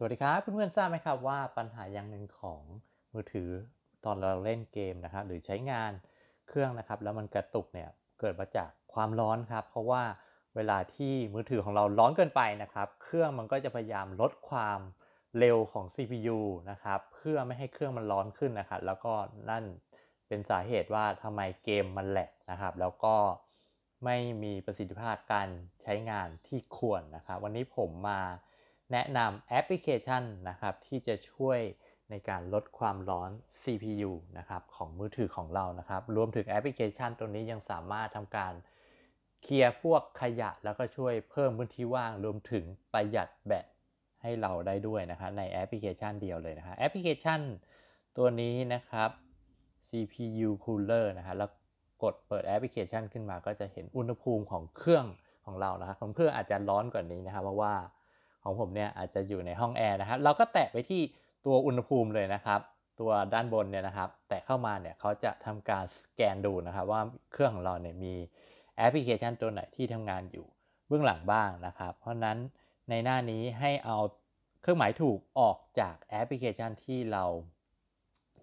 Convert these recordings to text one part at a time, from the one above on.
สวัสดีครับเพื่อนๆทราบไหมครับว่าปัญหาอย่างหนึ่งของมือถือตอนเราเล่นเกมนะครับหรือใช้งานเครื่องนะครับแล้วมันกระตุกเนี่ยเกิดมาจากความร้อนครับเพราะว่าเวลาที่มือถือของเราร้อนเกินไปนะครับ เครื่องมันก็จะพยายามลดความเร็วของ CPU นะครับเพื่อไม่ให้เครื่องมันร้อนขึ้นนะครับแล้วก็นั่นเป็นสาเหตุว่าทำไมเกมมันแหลกนะครับแล้วก็ไม่มีประสิทธิภาพการใช้งานที่ควรนะครับ วันนี้ผมมาแนะนำแอปพลิเคชันนะครับที่จะช่วยในการลดความร้อน CPU นะครับของมือถือของเรานะครับรวมถึงแอปพลิเคชันตัวนี้ยังสามารถทำการเคลียร์พวกขยะ แล้วก็ช่วยเพิ่มพื้นที่ว่าง รวมถึงประหยัดแบตให้เราได้ด้วยนะครับในแอปพลิเคชันเดียวเลยนะครับแอปพลิเคชัน ตัวนี้นะครับ CPU Cooler นะครับแล้วกดเปิดแอปพลิเคชันขึ้นมาก็จะเห็นอุณหภูมิของเครื่องของเรานะครับของเครื่องอาจจะร้อนกว่านี้นะครับ เพราะว่าของผมเนี่ยอาจจะอยู่ในห้องแอร์นะครับเราก็แตะไปที่ตัวอุณหภูมิเลยนะครับ ตัวด้านบนเนี่ยนะครับแตะเข้ามาเนี่ยเขาจะทำการสแกนดูนะครับว่าเครื่องของเราเนี่ยมีแอปพลิเคชันตัวไหนที่ทำงานอยู่เบื้องหลังบ้างนะครับ เพราะนั้นในหน้านี้ให้เอาเครื่องหมายถูกออกจากแอปพลิเคชันที่เรา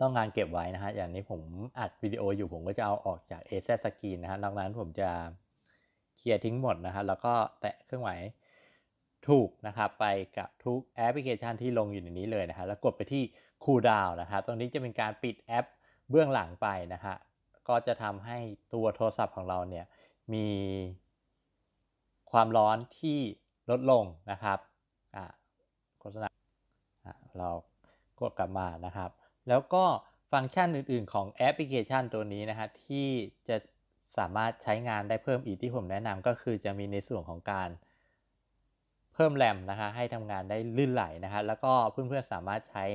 ต้องงานเก็บไว้นะฮะอย่างนี้ผมอัดวิดีโออยู่ผมก็จะเอาออกจาก a เซสก r น e n นะฮะดังนั้นผมจะเคลียร์ทิ้งหมดนะฮะแล้วก็แตะเครื่องหมายถูกนะครับไปกับทุกแอปพลิเคชันที่ลงอยู่ในนี้เลยนะฮะแล้วกดไปที่ cool down นะครับตรงนี้จะเป็นการปิดแอปเบื้องหลังไปนะฮะก็จะทำให้ตัวโทรศัพท์ของเราเนี่ยมีความร้อนที่ลดลงนะครับอ่าโฆษณาเรากดกลับมานะครับแล้วก็ฟังก์ชันอื่นๆของแอปพลิเคชันตัวนี้นะฮะที่จะสามารถใช้งานได้เพิ่มอีกที่ผมแนะนำก็คือจะมีในส่วนของการเพิ่มแรมนะฮะให้ทำงานได้ลื่นไหลนะฮะแล้วก็เพื่อนๆ สามารถใช้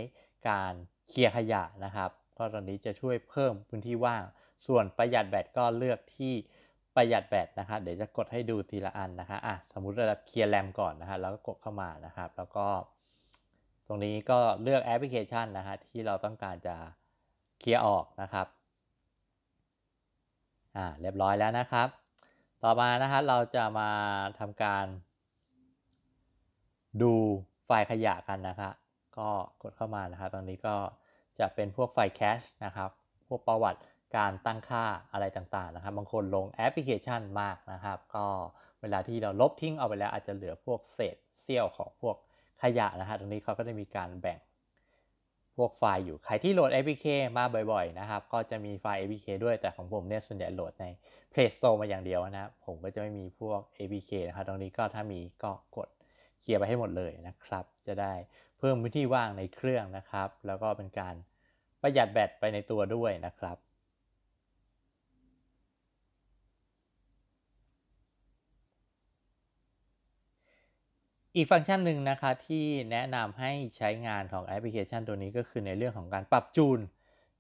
การเคลียร์ขยะนะครับก็ตอนนี้จะช่วยเพิ่มพื้นที่ว่าง ส่วนประหยัดแบตก็เลือกที่ประหยัดแบตนะครับเดี๋ยวจะกดให้ดูทีละอันนะฮะอ่ะสมมุติเราเคลียร์แรมก่อนนะฮะแล้วก็กดเข้ามานะครับแล้วก็ตรงนี้ก็เลือกแอปพลิเคชันนะฮะที่เราต้องการจะเคลียร์ออกนะครับอ่าเรียบร้อยแล้วนะครับ ต่อมานะฮะเราจะมาทำการดูไฟล์ขยะกันนะครับก็กดเข้ามานะครับตรงนี้ก็จะเป็นพวกไฟล์แคชนะครับ พวกประวัติการตั้งค่าอะไรต่างๆนะครับ บางคนลงแอปพลิเคชันมากนะครับ ก็เวลาที่เราลบทิ้งเอาไปแล้วอาจจะเหลือพวกเศษเสี้ยวของพวกขยะนะครับตรงนี้เขาก็ได้มีการแบ่งพวกไฟล์อยู่ ใครที่โหลด APK มาบ่อยๆ นะครับ ก็จะมีไฟล์ APK ด้วย แต่ของผมเนี่ยส่วนใหญ่โหลดใน Play Store มาอย่างเดียวนะผมก็จะไม่มีพวก APK นะครับ ตรงนี้ก็ถ้ามีก็กดเคลียร์ไปให้หมดเลยนะครับ จะได้เพิ่มพื้นที่ว่างในเครื่องนะครับ แล้วก็เป็นการประหยัดแบตไปในตัวด้วยนะครับ อีกฟังก์ชันหนึ่งนะคะที่แนะนำให้ใช้งานของแอปพลิเคชันตัวนี้ก็คือในเรื่องของการปรับจูน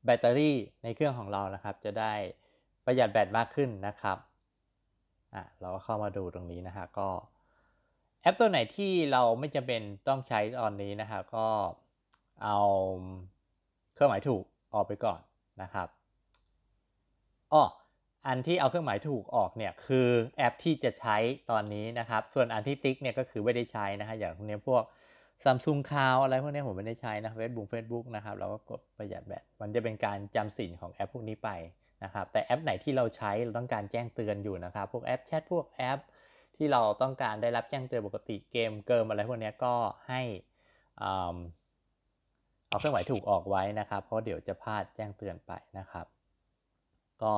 แบตเตอรี่ในเครื่องของเรานะครับ จะได้ประหยัดแบตมากขึ้นนะครับอ่ะเราก็เข้ามาดูตรงนี้นะฮะก็แอปตัวไหนที่เราไม่จำเป็นต้องใช้ตอนนี้นะครับก็เอาเครื่องหมายถูกออกไปก่อนนะครับอ้ออันที่เอาเครื่องหมายถูกออกเนี่ยคือแอปที่จะใช้ตอนนี้นะครับส่วนอันที่ติ๊กเนี่ยก็คือไม่ได้ใช้นะฮะอย่างพวกนี้พวกซัมซุงคาวอะไรพวกนี้ผมไม่ได้ใช้นะเฟซบุ๊กเฟซบุ๊กนะครับเราก็กดประหยัดแบตมันจะเป็นการจำสินของแอปพวกนี้ไปนะครับแต่แอปไหนที่เราใช้เราต้องการแจ้งเตือนอยู่นะครับพวกแอปแชทพวกแอปที่เราต้องการได้รับแจ้งเตือนปกติเกมเกิมอะไรพวกนี้ก็ให้เอาเครื่องหมายถูกออกไว้นะครับเพราะเดี๋ยวจะพลาดแจ้งเตือนไปนะครับ ก็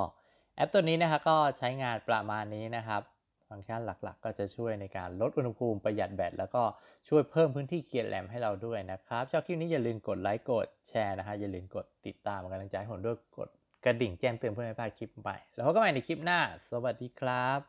แอปตัวนี้นะครับก็ใช้งานประมาณนี้นะครับฟังก์ชันหลักๆก็จะช่วยในการลดอุณหภูมิประหยัดแบตแล้วก็ช่วยเพิ่มพื้นที่เขียร์แลมให้เราด้วยนะครับ ชอบคลิปนี้อย่าลืมกดไลค์กดแชร์นะฮะอย่าลืมกดติดตามกำลังใจให้ผมด้วยกดกระดิ่งแจ้งเตือนเพื่อไม่พลาดคลิปใหม่แล้วพบกันใหม่ในคลิปหน้า สวัสดีครับ